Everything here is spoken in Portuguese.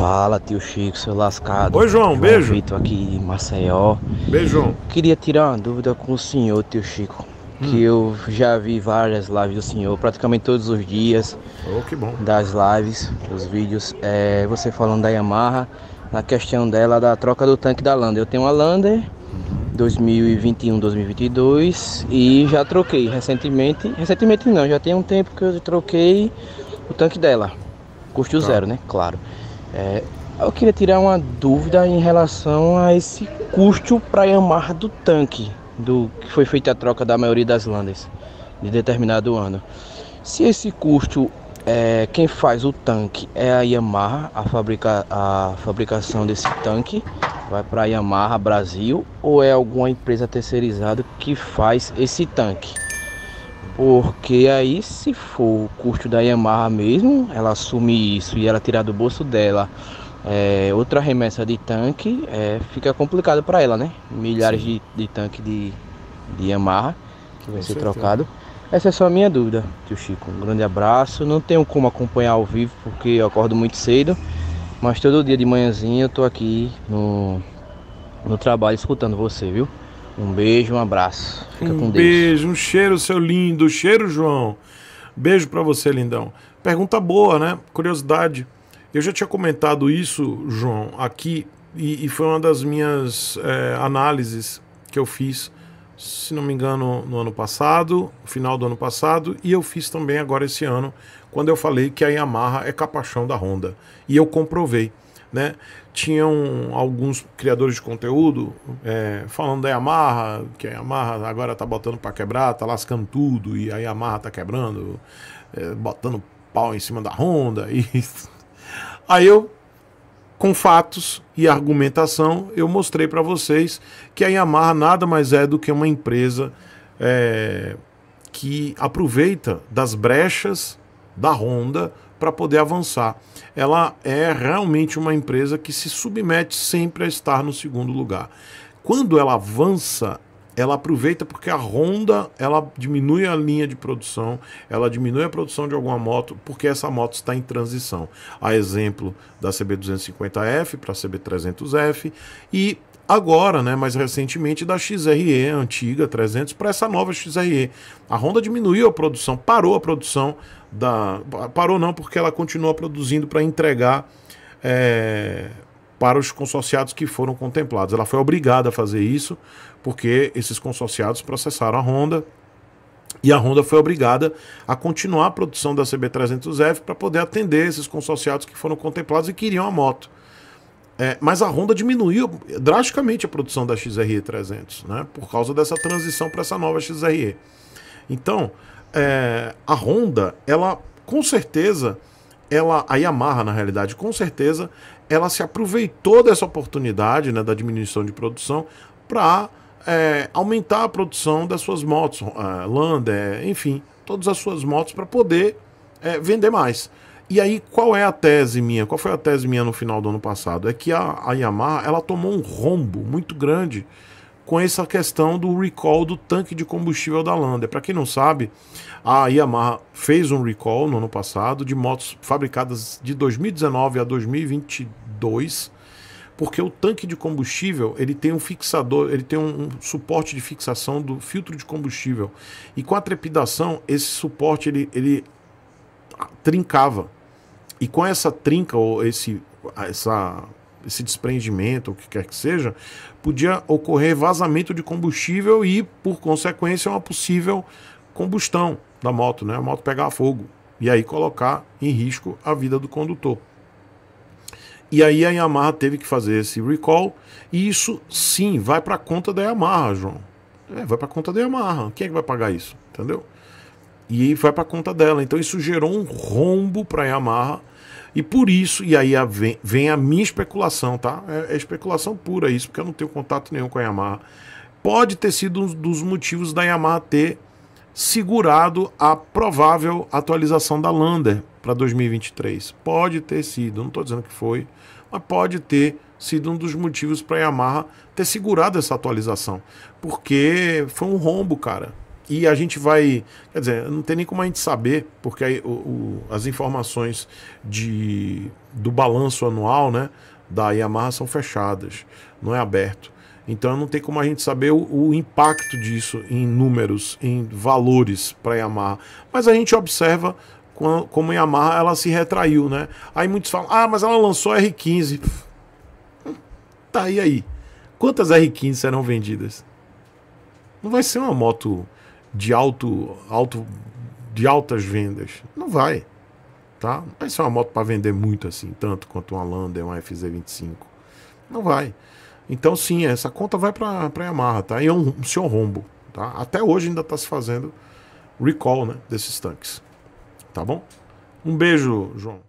Fala, tio Chico, seu lascado. Oi, João, João beijo. Vitor aqui, Maceió. Beijo, Queria tirar uma dúvida com o senhor, tio Chico. Hum. Que eu já vi várias lives do senhor, praticamente todos os dias. Oh, que bom. Das lives, os vídeos. É, você falando da Yamaha, na questão dela da troca do tanque da Lander. Eu tenho uma Lander 2021, uhum. 2022 e já troquei recentemente. Recentemente não, já tem um tempo que eu troquei o tanque dela. Custo tá. zero, né? Claro. É, eu queria tirar uma dúvida em relação a esse custo para Yamaha do tanque, do que foi feita a troca da maioria das landas de determinado ano. Se esse custo é, quem faz o tanque é a Yamaha, a, fabrica, a fabricação desse tanque vai para a Yamaha Brasil ou é alguma empresa terceirizada que faz esse tanque? Porque aí se for o custo da Yamaha mesmo, ela assume isso e ela tirar do bolso dela é, outra remessa de tanque, é, fica complicado para ela, né? Milhares de, de tanque de, de Yamaha que vai Com ser certeza. trocado. Essa é só a minha dúvida, tio Chico. Um grande abraço. Não tenho como acompanhar ao vivo porque eu acordo muito cedo, mas todo dia de manhãzinha eu tô aqui no, no trabalho escutando você, viu? Um beijo, um abraço. Fica um com Deus. Beijo, um cheiro, seu lindo. Cheiro, João. Beijo para você, lindão. Pergunta boa, né? Curiosidade. Eu já tinha comentado isso, João, aqui, e, e foi uma das minhas é, análises que eu fiz, se não me engano, no ano passado, final do ano passado, e eu fiz também agora esse ano, quando eu falei que a Yamaha é capachão da Honda. E eu comprovei né? Tinham alguns criadores de conteúdo é, falando da Yamaha, que a Yamaha agora tá botando para quebrar, tá lascando tudo, e a Yamaha tá quebrando, é, botando pau em cima da Honda. E... Aí eu, com fatos e argumentação, eu mostrei para vocês que a Yamaha nada mais é do que uma empresa é, que aproveita das brechas da Honda para poder avançar. Ela é realmente uma empresa que se submete sempre a estar no segundo lugar. Quando ela avança, ela aproveita porque a Honda ela diminui a linha de produção, ela diminui a produção de alguma moto porque essa moto está em transição. A exemplo da CB250F para a CB300F e agora, né, mais recentemente, da XRE antiga 300 para essa nova XRE. A Honda diminuiu a produção, parou a produção da. Parou não, porque ela continua produzindo para entregar. É, para os consorciados que foram contemplados. Ela foi obrigada a fazer isso, porque esses consorciados processaram a Honda e a Honda foi obrigada a continuar a produção da CB300F para poder atender esses consorciados que foram contemplados e queriam a moto. É, mas a Honda diminuiu drasticamente a produção da XRE300, né? Por causa dessa transição para essa nova XRE. Então, é, a Honda, ela com certeza, ela a Yamaha na realidade, com certeza, ela se aproveitou dessa oportunidade, né, da diminuição de produção para é, aumentar a produção das suas motos, uh, Lander, enfim, todas as suas motos para poder é, vender mais. E aí, qual é a tese minha? Qual foi a tese minha no final do ano passado? É que a, a Yamaha ela tomou um rombo muito grande com essa questão do recall do tanque de combustível da Lander. Para quem não sabe, a Yamaha fez um recall no ano passado de motos fabricadas de 2019 a 2022, porque o tanque de combustível ele tem um fixador, ele tem um, um suporte de fixação do filtro de combustível e com a trepidação esse suporte ele, ele trincava. E com essa trinca ou esse, essa, esse desprendimento, o que quer que seja, podia ocorrer vazamento de combustível e, por consequência, uma possível combustão da moto, né? A moto pegar fogo e aí colocar em risco a vida do condutor. E aí a Yamaha teve que fazer esse recall e isso sim vai para conta da Yamaha, João. É, vai para conta da Yamaha. Quem é que vai pagar isso? Entendeu? e vai para conta dela. Então isso gerou um rombo para a Yamaha e por isso, e aí vem, vem a minha especulação, tá? É, é, especulação pura isso, porque eu não tenho contato nenhum com a Yamaha. Pode ter sido um dos motivos da Yamaha ter segurado a provável atualização da Lander para 2023. Pode ter sido, não estou dizendo que foi, mas pode ter sido um dos motivos para a Yamaha ter segurado essa atualização, porque foi um rombo, cara. E a gente vai. Quer dizer, não tem nem como a gente saber, porque aí, o, o, as informações de, do balanço anual né, da Yamaha são fechadas, não é aberto. Então não tem como a gente saber o, o impacto disso em números, em valores para a Yamaha. Mas a gente observa como, como a Yamaha ela se retraiu, né? Aí muitos falam, ah, mas ela lançou a R15. Tá, e aí? Quantas R15 serão vendidas? Não vai ser uma moto de alto, alto de altas vendas. Não vai. Tá? Não vai ser é uma moto para vender muito assim, tanto quanto uma Lander, uma FZ25. Não vai. Então, sim, essa conta vai para a Yamaha, tá? E é um, um senhor rombo, tá? Até hoje ainda está se fazendo recall, né? Desses tanques. Tá bom? Um beijo, João.